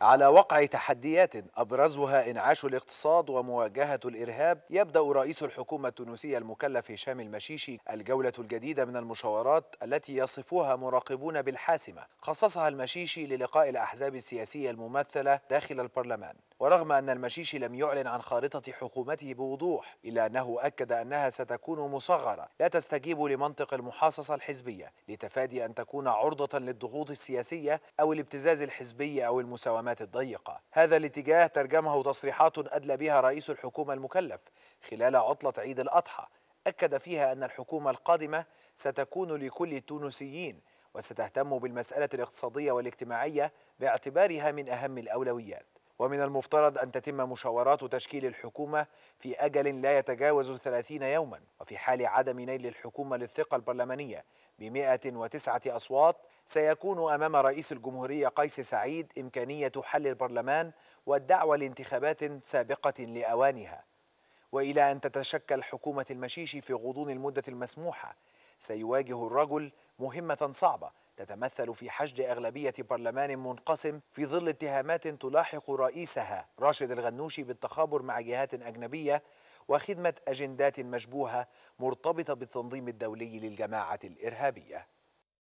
على وقع تحديات أبرزها إنعاش الاقتصاد ومواجهة الإرهاب يبدأ رئيس الحكومة التونسية المكلف هشام المشيشي الجولة الجديدة من المشاورات التي يصفوها مراقبون بالحاسمة خصصها المشيشي للقاء الأحزاب السياسية الممثلة داخل البرلمان ورغم أن المشيشي لم يعلن عن خارطة حكومته بوضوح إلا أنه أكد أنها ستكون مصغرة لا تستجيب لمنطق المحاصصة الحزبية لتفادي أن تكون عرضة للضغوط السياسية أو الابتزاز الحزبي أو المساومات الضيقة هذا الاتجاه ترجمه تصريحات أدلى بها رئيس الحكومة المكلف خلال عطلة عيد الأضحى أكد فيها أن الحكومة القادمة ستكون لكل التونسيين وستهتم بالمسألة الاقتصادية والاجتماعية باعتبارها من أهم الأولويات ومن المفترض أن تتم مشاورات تشكيل الحكومة في أجل لا يتجاوز 30 يوما وفي حال عدم نيل الحكومة للثقة البرلمانية ب 109 أصوات سيكون أمام رئيس الجمهورية قيس سعيد إمكانية حل البرلمان والدعوة لانتخابات سابقة لأوانها وإلى أن تتشكل حكومة المشيش في غضون المدة المسموحة سيواجه الرجل مهمة صعبة تتمثل في حشد أغلبية برلمان منقسم في ظل اتهامات تلاحق رئيسها راشد الغنوشي بالتخابر مع جهات أجنبية وخدمة أجندات مشبوهة مرتبطة بالتنظيم الدولي للجماعة الإرهابية